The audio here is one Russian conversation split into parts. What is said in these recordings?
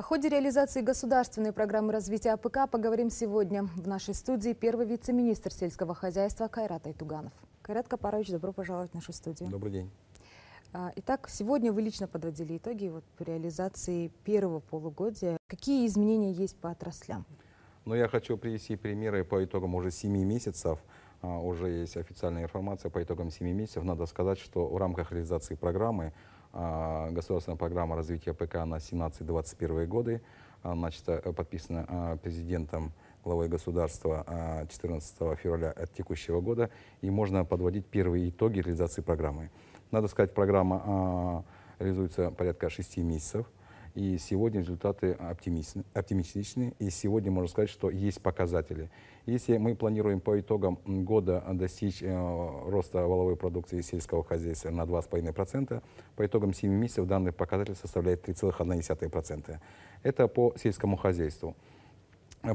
О ходе реализации государственной программы развития АПК поговорим сегодня. В нашей студии первый вице-министр сельского хозяйства Кайрат Айтуганов. Кайрат Капарович, добро пожаловать в нашу студию. Добрый день. А, итак, сегодня вы лично подводили итоги вот по реализации первого полугодия. Какие изменения есть по отраслям? Ну, я хочу привести примеры по итогам уже 7 месяцев. А, уже есть официальная информация по итогам 7 месяцев. Надо сказать, что в рамках реализации программы а, государственная программа развития ПК на 17-21 годы, а, значит, э, подписана президентом главой государства 14 а, февраля текущего года, и можно подводить первые итоги реализации программы. Надо сказать, программа реализуется порядка 6 месяцев, и сегодня результаты оптимичны, оптимистичны. И сегодня можно сказать, что есть показатели. Если мы планируем по итогам года достичь э, роста валовой продукции сельского хозяйства на 2,5%, по итогам 7 месяцев данный показатель составляет 3,1%. Это по сельскому хозяйству.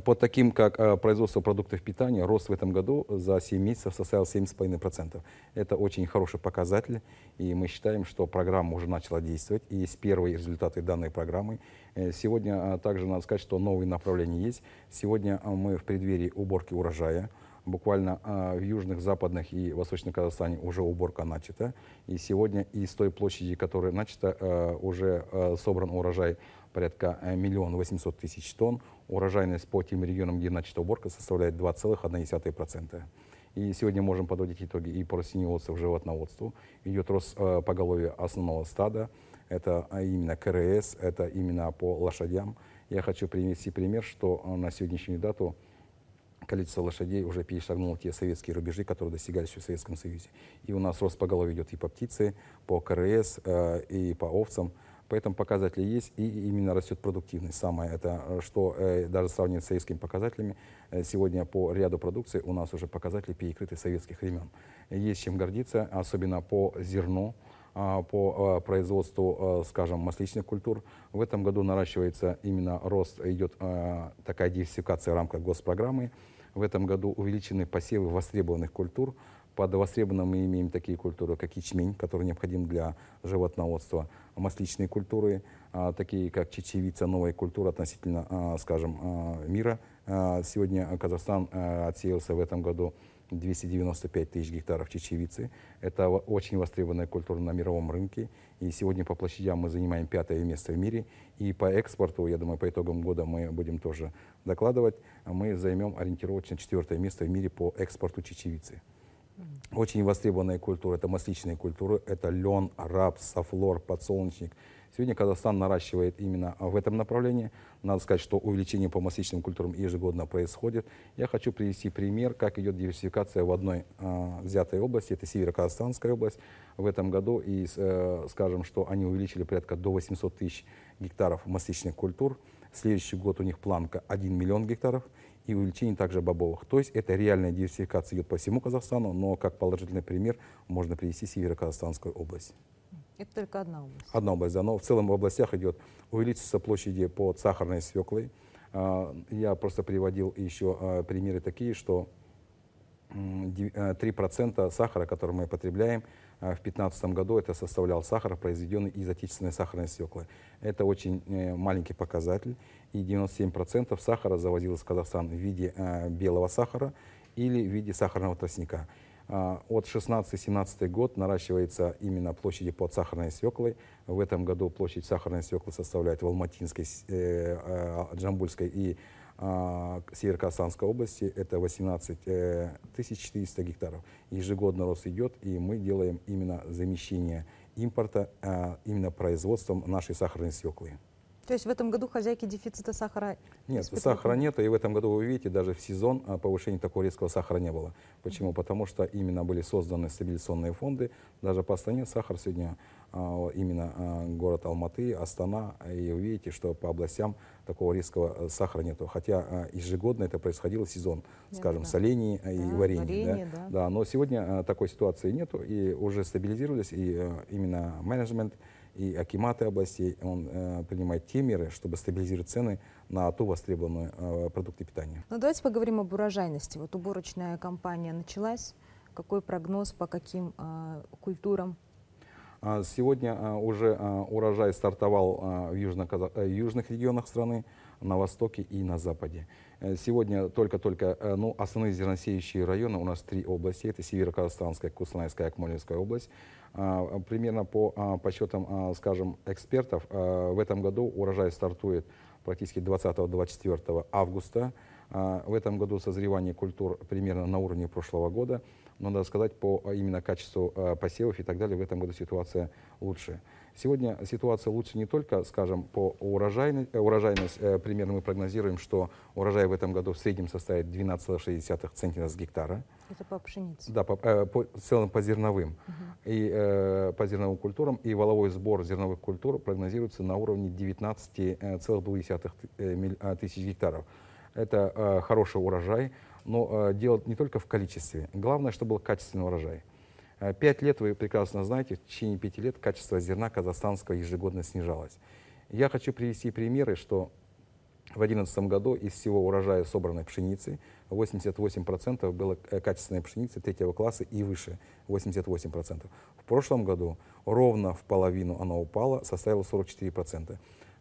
По таким, как э, производство продуктов питания, рост в этом году за 7 месяцев составил 7,5%. Это очень хороший показатель, и мы считаем, что программа уже начала действовать, и есть первые результаты данной программы. Э, сегодня э, также надо сказать, что новые направления есть. Сегодня мы в преддверии уборки урожая, буквально в южных, западных и восточном Казахстане уже уборка начата. И сегодня из той площади, которая начата, уже собран урожай порядка миллион восемьсот тысяч тонн урожайность по тем регионам, где начата уборка, составляет 2,1%. И сегодня можем подводить итоги и по растениеводству, животноводству. Идет рост э, поголовья основного стада, это а, именно КРС, это именно по лошадям. Я хочу привести пример, что э, на сегодняшнюю дату количество лошадей уже перешагнуло те советские рубежи, которые достигались в Советском Союзе. И у нас рост по голове идет и по птице, по КРС, э, и по овцам – Поэтому показатели есть, и именно растет продуктивность. Самое это, э, что э, даже сравнивать с советскими показателями, э, сегодня по ряду продукции у нас уже показатели перекрыты советских времен. Есть чем гордиться, особенно по зерну, а, по производству, скажем, масличных культур. В этом году наращивается именно рост, идет такая диверсификация в рамках госпрограммы. В этом году увеличены посевы востребованных культур – под востребованным мы имеем такие культуры, как ячмень, который необходим для животноводства, масличные культуры, а, такие как чечевица, новая культура относительно, а, скажем, а, мира. Сегодня Казахстан отсеялся в этом году 295 тысяч гектаров чечевицы. Это очень востребованная культура на мировом рынке. И сегодня по площадям мы занимаем пятое место в мире. И по экспорту, я думаю, по итогам года мы будем тоже докладывать, мы займем ориентировочно четвертое место в мире по экспорту чечевицы. Очень востребованная культура – это масличные культуры, это лен, рапс, софлор, подсолнечник. Сегодня Казахстан наращивает именно в этом направлении. Надо сказать, что увеличение по масличным культурам ежегодно происходит. Я хочу привести пример, как идет диверсификация в одной э, взятой области, это Северо-Казахстанская область. В этом году, и э, скажем, что они увеличили порядка до 800 тысяч гектаров масличных культур. Следующий год у них планка 1 миллион гектаров – и увеличение также бобовых. То есть это реальная диверсификация идет по всему Казахстану, но как положительный пример можно привести Североказахстанскую область. Это только одна область? Одна область, да. Но в целом в областях идет увеличится площади под сахарной свеклой. А, я просто приводил еще а, примеры такие, что 3% а, сахара, который мы потребляем, а в 2015 году это составлял сахар, произведенный из отечественной сахарной свеклы. Это очень э, маленький показатель, и 97% сахара завозилось в Казахстан в виде э, белого сахара или в виде сахарного тростника. А, от 16-17 год наращивается именно площади под сахарной свеклой. В этом году площадь сахарной свеклы составляет в Алматинской, э, Джамбульской и а Северо-Казахстанской области это 18 400 э, гектаров. Ежегодно рост идет, и мы делаем именно замещение импорта а, именно производством нашей сахарной свеклы. То есть в этом году хозяйки дефицита сахара? Нет, сахара нет, и в этом году вы видите, даже в сезон а, повышения такого резкого сахара не было. Почему? Потому что именно были созданы стабилизационные фонды. Даже по стране сахар сегодня а, именно а, город Алматы, Астана, и увидите, что по областям такого резкого э, сахара нету. Хотя а, ежегодно это происходило сезон, скажем, э, да. солений да, и варенье. да? Да. да, но сегодня э, такой ситуации нету, и уже стабилизировались, и именно менеджмент и акиматы областей, он э, принимает те меры, чтобы стабилизировать цены на ту востребованную э, продукты питания. Ну, давайте поговорим об урожайности. Вот уборочная кампания началась. Какой прогноз по каким э, культурам а сегодня а, уже а, урожай стартовал в э, южных регионах страны, на востоке и на западе. Э, сегодня только-только э, ну, основные зерносеющие районы, у нас три области, это Северо-Казахстанская, Кустанайская, Акмолинская область. Примерно по подсчетам, скажем, экспертов, в этом году урожай стартует практически 20-24 августа. В этом году созревание культур примерно на уровне прошлого года – но надо сказать, по а именно качеству э, посевов и так далее, в этом году ситуация лучше. Сегодня ситуация лучше не только, скажем, по урожайной, э, урожайность. Э, примерно мы прогнозируем, что урожай в этом году в среднем составит 12,6 центнера с гектара. Это по пшенице? Да, по, по, в целом по зерновым. Угу. И по зерновым культурам. И валовой сбор зерновых культур прогнозируется на уровне 19,2 а, тысяч гектаров. Это хороший урожай но э, делать не только в количестве. Главное, чтобы был качественный урожай. Э, пять лет, вы прекрасно знаете, в течение пяти лет качество зерна казахстанского ежегодно снижалось. Я хочу привести примеры, что в 2011 году из всего урожая собранной пшеницы 88% было э, качественной пшеницы третьего класса и выше, 88%. В прошлом году ровно в половину она упала, составила 44%.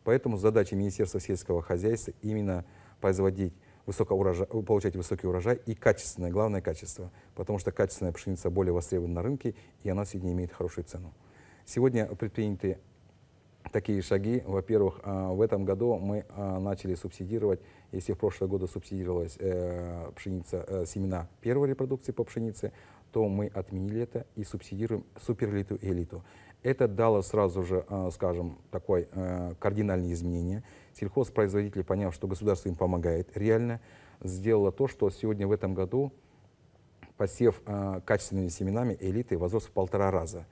Поэтому задача Министерства сельского хозяйства именно производить высокоурожай, получать высокий урожай и качественное, главное качество, потому что качественная пшеница более востребована на рынке, и она сегодня имеет хорошую цену. Сегодня предприняты такие шаги. Во-первых, а, в этом году мы а, начали субсидировать, если в прошлые годы субсидировалась э, пшеница, э, семена первой репродукции по пшенице, то мы отменили это и субсидируем суперлиту и элиту. Это дало сразу же, а, скажем, такое э, кардинальное изменение. Сельхозпроизводители, поняв, что государство им помогает, реально сделало то, что сегодня в этом году, посев а, качественными семенами, элиты возрос в полтора раза.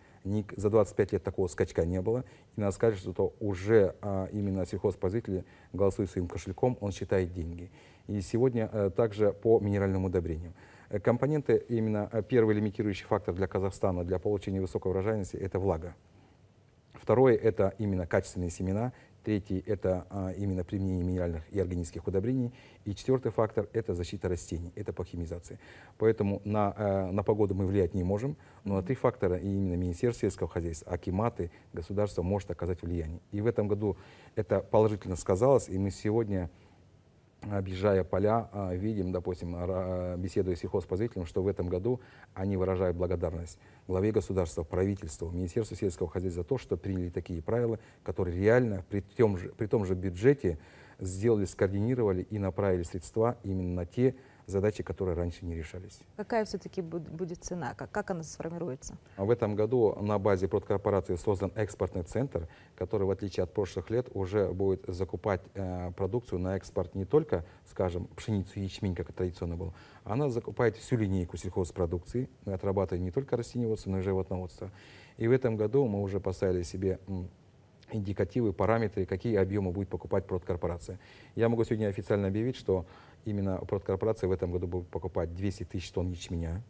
За 25 лет такого скачка не было. И надо сказать, что то уже а, именно сельхозпроизводители голосуют своим кошельком, он считает деньги. И сегодня э, также по минеральным удобрениям. Э, компоненты, именно э, первый лимитирующий фактор для Казахстана для получения высокой урожайности – это влага. Второе – это именно качественные семена. Третий – это а, именно применение минеральных и органических удобрений. И четвертый фактор – это защита растений, это по химизации. Поэтому на, э, на погоду мы влиять не можем, но на три фактора, и именно Министерство сельского хозяйства, акиматы, государство может оказать влияние. И в этом году это положительно сказалось, и мы сегодня – объезжая поля, а, видим, допустим, беседуя с сельхозпроизводителем, что в этом году они выражают благодарность главе государства, правительству, Министерству сельского хозяйства за то, что приняли такие правила, которые реально при том же, при том же бюджете сделали, скоординировали и направили средства именно на те задачи, которые раньше не решались. Какая все-таки будет цена? Как, как она сформируется? В этом году на базе продкорпорации создан экспортный центр, который, в отличие от прошлых лет, уже будет закупать э, продукцию на экспорт не только, скажем, пшеницу и ячмень, как традиционно было. Она закупает всю линейку сельхозпродукции, отрабатывает не только растениеводство, но и животноводство. И в этом году мы уже поставили себе индикативы, параметры, какие объемы будет покупать продкорпорация. Я могу сегодня официально объявить, что именно продкорпорация в этом году будет покупать 200 тысяч тонн ячменя.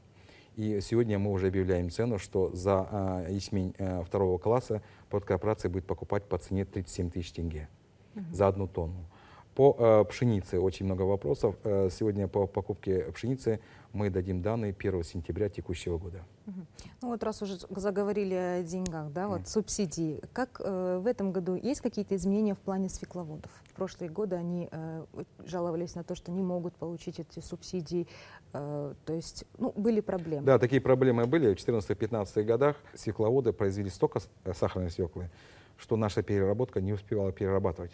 И сегодня мы уже объявляем цену, что за а, ячмень а, второго класса продкорпорация будет покупать по цене 37 тысяч тенге угу. за одну тонну. По э, пшенице очень много вопросов. Э, сегодня по покупке пшеницы мы дадим данные 1 сентября текущего года. Угу. Ну вот раз уже заговорили о деньгах, да, вот mm. субсидии. Как э, в этом году есть какие-то изменения в плане свекловодов? В прошлые годы они э, жаловались на то, что не могут получить эти субсидии. Э, то есть, ну, были проблемы. Да, такие проблемы были. В 14-15 годах свекловоды произвели столько э, сахарной свеклы, что наша переработка не успевала перерабатывать.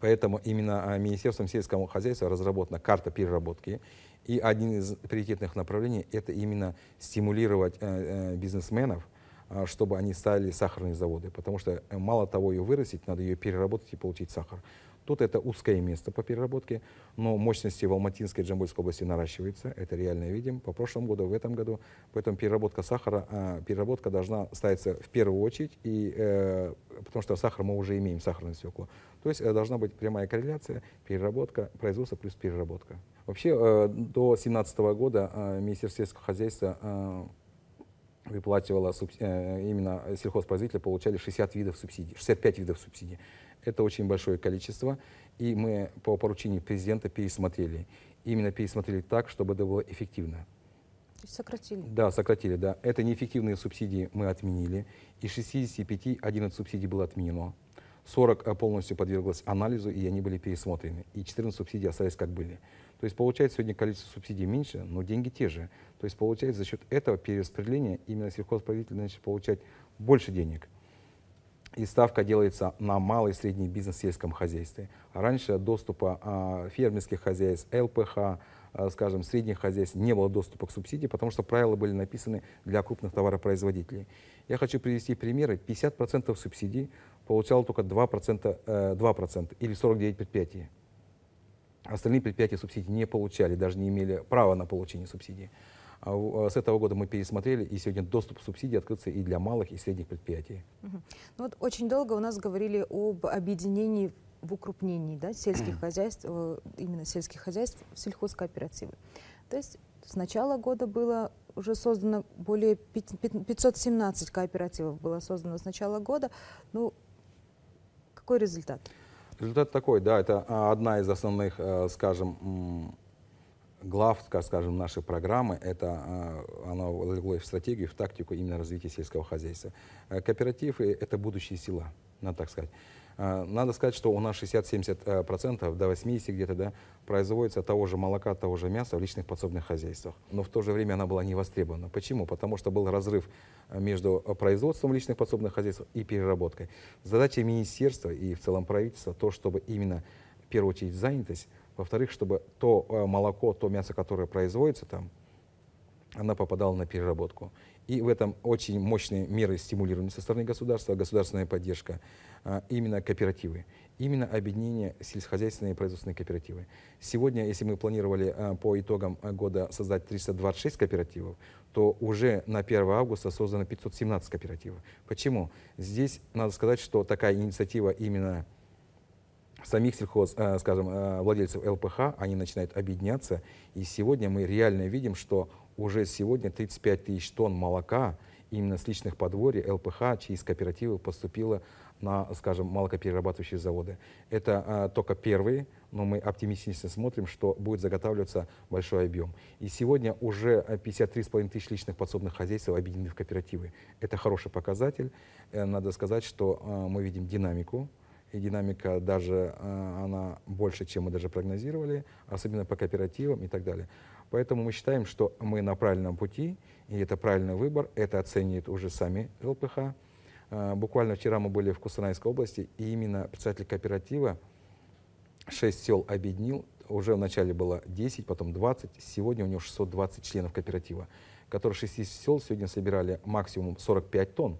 Поэтому именно а, Министерством сельского хозяйства разработана карта переработки. И один из приоритетных направлений – это именно стимулировать э, э, бизнесменов, а, чтобы они ставили сахарные заводы. Потому что э, мало того ее вырастить, надо ее переработать и получить сахар. Тут это узкое место по переработке, но мощности в Алматинской и Джамбульской области наращиваются, это реально видим, по прошлому году, в этом году. Поэтому переработка сахара, а, переработка должна ставиться в первую очередь, и, э, потому что сахар мы уже имеем, сахарную свеклу. То есть э, должна быть прямая корреляция, переработка, производство плюс переработка. Вообще э, до 2017 года Министерство сельского хозяйства выплачивало именно сельхозпроизводители получали 60 видов субсидий, 65 видов субсидий. Это очень большое количество, и мы по поручению президента пересмотрели. Именно пересмотрели так, чтобы это было эффективно. Сократили. Да, сократили, да. Это неэффективные субсидии мы отменили. Из 65 11 субсидий было отменено. 40 э, полностью подверглось анализу, и они были пересмотрены. И 14 субсидий остались как были. То есть получается сегодня количество субсидий меньше, но деньги те же. То есть получается за счет этого перераспределения именно сельхозпроизводитель начали получать больше денег – и ставка делается на малый и средний бизнес в сельском хозяйстве. Раньше доступа а, фермерских хозяйств, ЛПХ, а, скажем, средних хозяйств не было доступа к субсидии, потому что правила были написаны для крупных товаропроизводителей. Я хочу привести примеры. 50% субсидий получало только 2%, э, 2% или 49 предприятий. Остальные предприятия субсидий не получали, даже не имели права на получение субсидий. А а с этого года мы пересмотрели, и сегодня доступ к субсидии открылся и для малых и средних предприятий. Ну, вот очень долго у нас говорили об объединении в укрупнении да, сельских хозяйств, э, именно сельских хозяйств в сельхозкооперативы. То есть с начала года было уже создано более 517 кооперативов было создано с начала года. Ну, какой результат? Результат такой, да, это а, одна из основных, э, скажем, глав, скажем, нашей программы, это а, она легло в стратегию, в тактику именно развития сельского хозяйства. Э, Кооперативы — это будущие села, надо так сказать. Э, надо сказать, что у нас 60-70%, э, до 80 где-то, да, производится того же молока, того же мяса в личных подсобных хозяйствах. Но в то же время она была не востребована. Почему? Потому что был разрыв между производством личных подсобных хозяйств и переработкой. Задача министерства и в целом правительства то, чтобы именно в первую очередь занятость во-вторых, чтобы то э, молоко, то мясо, которое производится там, она попадало на переработку. И в этом очень мощные меры стимулирования со стороны государства, государственная поддержка, а, именно кооперативы, именно объединение сельскохозяйственные и производственные кооперативы. Сегодня, если мы планировали а, по итогам а, года создать 326 кооперативов, то уже на 1 августа создано 517 кооперативов. Почему? Здесь надо сказать, что такая инициатива именно самих сельхоз, э, скажем, э, владельцев ЛПХ, они начинают объединяться. И сегодня мы реально видим, что уже сегодня 35 тысяч тонн молока именно с личных подворий ЛПХ через кооперативы поступило на, скажем, молокоперерабатывающие заводы. Это а, только первые, но мы оптимистично смотрим, что будет заготавливаться большой объем. И сегодня уже 53,5 тысяч личных подсобных хозяйств объединены в кооперативы. Это хороший показатель. Надо сказать, что а, мы видим динамику и динамика даже э, она больше, чем мы даже прогнозировали, особенно по кооперативам и так далее. Поэтому мы считаем, что мы на правильном пути, и это правильный выбор, это оценит уже сами ЛПХ. Э, буквально вчера мы были в Кустанайской области, и именно представитель кооператива шесть сел объединил, уже вначале было 10, потом 20, сегодня у него 620 членов кооператива, которые 6 сел сегодня собирали максимум 45 тонн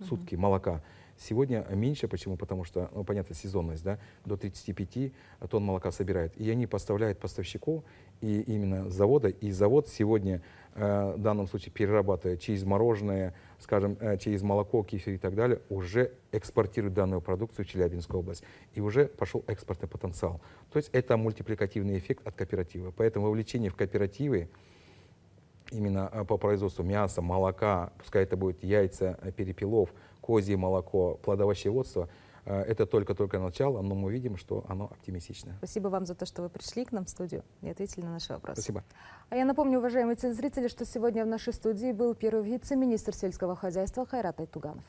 в сутки молока. Сегодня меньше, почему? Потому что, ну, понятно, сезонность, да, до 35 тонн молока собирают. И они поставляют поставщику, и именно завода. И завод сегодня э, в данном случае перерабатывая через мороженое, скажем, э, через молоко, кефир и так далее, уже экспортирует данную продукцию в Челябинскую область. И уже пошел экспортный потенциал. То есть это мультипликативный эффект от кооператива. Поэтому вовлечение в кооперативы именно э, по производству мяса, молока, пускай это будет яйца, э, перепелов, козье молоко, плодовощеводство, э, это только-только начало, но мы видим, что оно оптимистично. Спасибо вам за то, что вы пришли к нам в студию и ответили на наши вопросы. Спасибо. А я напомню, уважаемые телезрители, что сегодня в нашей студии был первый вице-министр сельского хозяйства Хайрат Айтуганов.